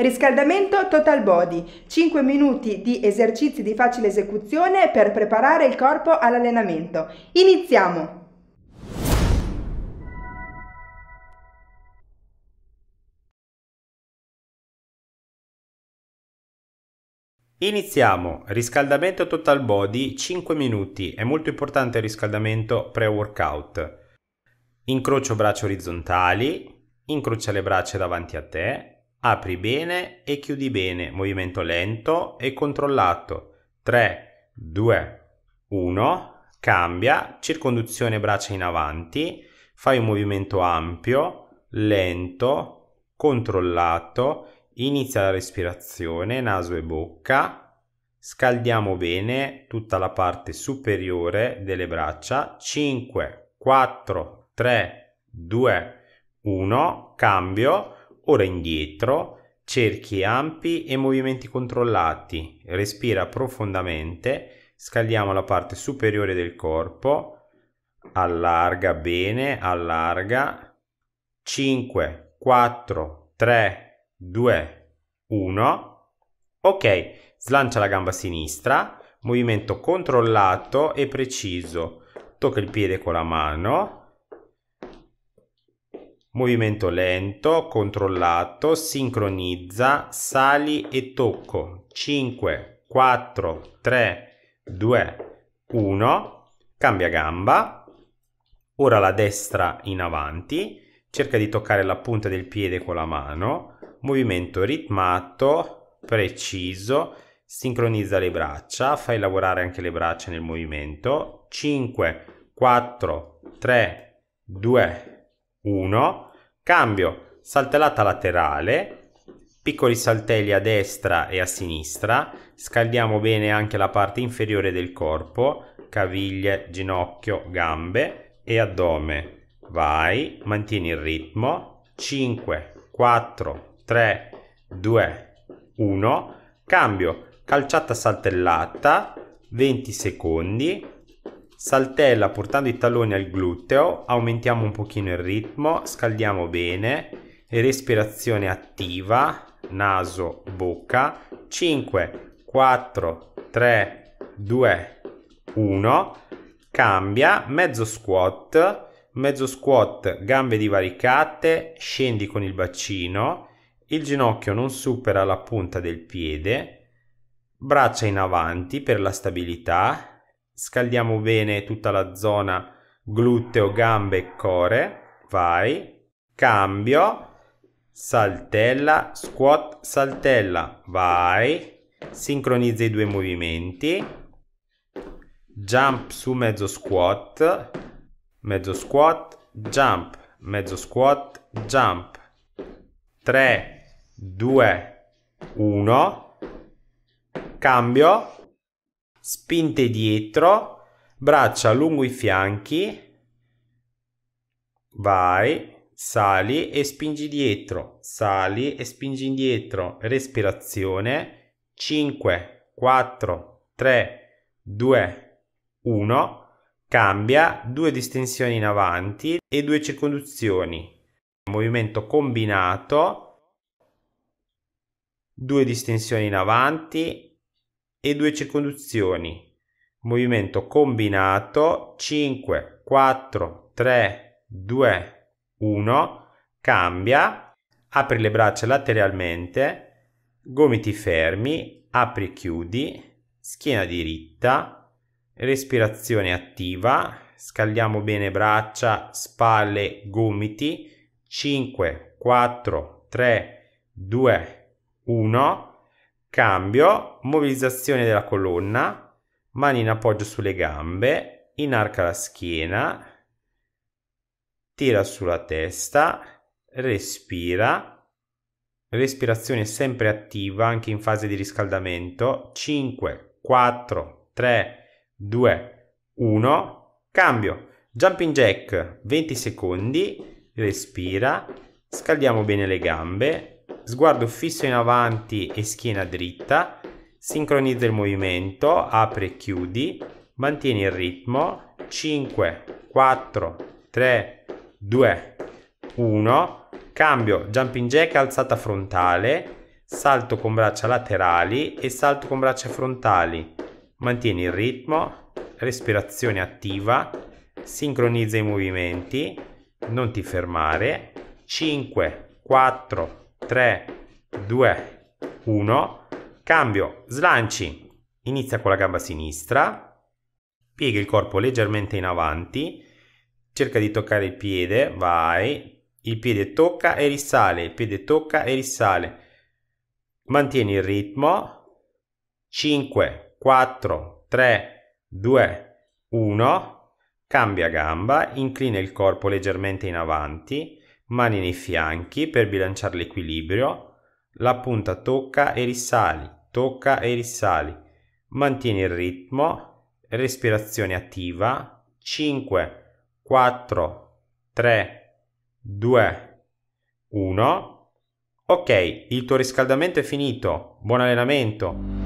Riscaldamento total body, 5 minuti di esercizi di facile esecuzione per preparare il corpo all'allenamento. Iniziamo! Iniziamo, riscaldamento total body 5 minuti, è molto importante il riscaldamento pre-workout. Incrocio braccia orizzontali, incrocia le braccia davanti a te, Apri bene e chiudi bene, movimento lento e controllato. 3, 2, 1, cambia, circonduzione braccia in avanti, fai un movimento ampio, lento, controllato, inizia la respirazione, naso e bocca, scaldiamo bene tutta la parte superiore delle braccia. 5, 4, 3, 2, 1, cambio Ora indietro, cerchi ampi e movimenti controllati, respira profondamente, scaldiamo la parte superiore del corpo, allarga bene, allarga, 5, 4, 3, 2, 1, ok, slancia la gamba sinistra, movimento controllato e preciso, tocca il piede con la mano, Movimento lento, controllato, sincronizza, sali e tocco. 5, 4, 3, 2, 1. Cambia gamba. Ora la destra in avanti. Cerca di toccare la punta del piede con la mano. Movimento ritmato, preciso. Sincronizza le braccia. Fai lavorare anche le braccia nel movimento. 5, 4, 3, 2, 1. 1, cambio, saltellata laterale, piccoli saltelli a destra e a sinistra, scaldiamo bene anche la parte inferiore del corpo, caviglie, ginocchio, gambe e addome. Vai, mantieni il ritmo, 5, 4, 3, 2, 1, cambio, calciata saltellata, 20 secondi, Saltella portando i talloni al gluteo, aumentiamo un pochino il ritmo, scaldiamo bene, respirazione attiva, naso, bocca. 5, 4, 3, 2, 1. Cambia, mezzo squat, mezzo squat, gambe divaricate, scendi con il bacino, il ginocchio non supera la punta del piede, braccia in avanti per la stabilità, scaldiamo bene tutta la zona gluteo, gambe e core, vai, cambio, saltella, squat, saltella, vai, sincronizza i due movimenti, jump su mezzo squat, mezzo squat, jump, mezzo squat, jump, 3, 2, 1, cambio, spinte dietro, braccia lungo i fianchi, vai, sali e spingi dietro, sali e spingi indietro, respirazione, 5, 4, 3, 2, 1, cambia, due distensioni in avanti e due circonduzioni, movimento combinato, due distensioni in avanti e due circonduzioni. Movimento combinato 5, 4, 3, 2, 1. Cambia, apri le braccia lateralmente, gomiti fermi, apri e chiudi, schiena diritta, respirazione attiva, scaldiamo bene braccia, spalle, gomiti. 5, 4, 3, 2, 1 Cambio, mobilizzazione della colonna, mani in appoggio sulle gambe, inarca la schiena, tira sulla testa, respira, respirazione sempre attiva anche in fase di riscaldamento, 5, 4, 3, 2, 1, cambio, jumping jack 20 secondi, respira, scaldiamo bene le gambe, sguardo fisso in avanti e schiena dritta, sincronizza il movimento, apri e chiudi, mantieni il ritmo, 5, 4, 3, 2, 1, cambio, jumping jack alzata frontale, salto con braccia laterali e salto con braccia frontali, mantieni il ritmo, respirazione attiva, sincronizza i movimenti, non ti fermare, 5, 4, 3, 3, 2, 1, cambio, slanci, inizia con la gamba sinistra, piega il corpo leggermente in avanti, cerca di toccare il piede, vai, il piede tocca e risale, il piede tocca e risale, mantieni il ritmo, 5, 4, 3, 2, 1, cambia gamba, inclina il corpo leggermente in avanti, mani nei fianchi per bilanciare l'equilibrio, la punta tocca e risali, tocca e risali, mantieni il ritmo, respirazione attiva, 5, 4, 3, 2, 1. Ok, il tuo riscaldamento è finito, buon allenamento!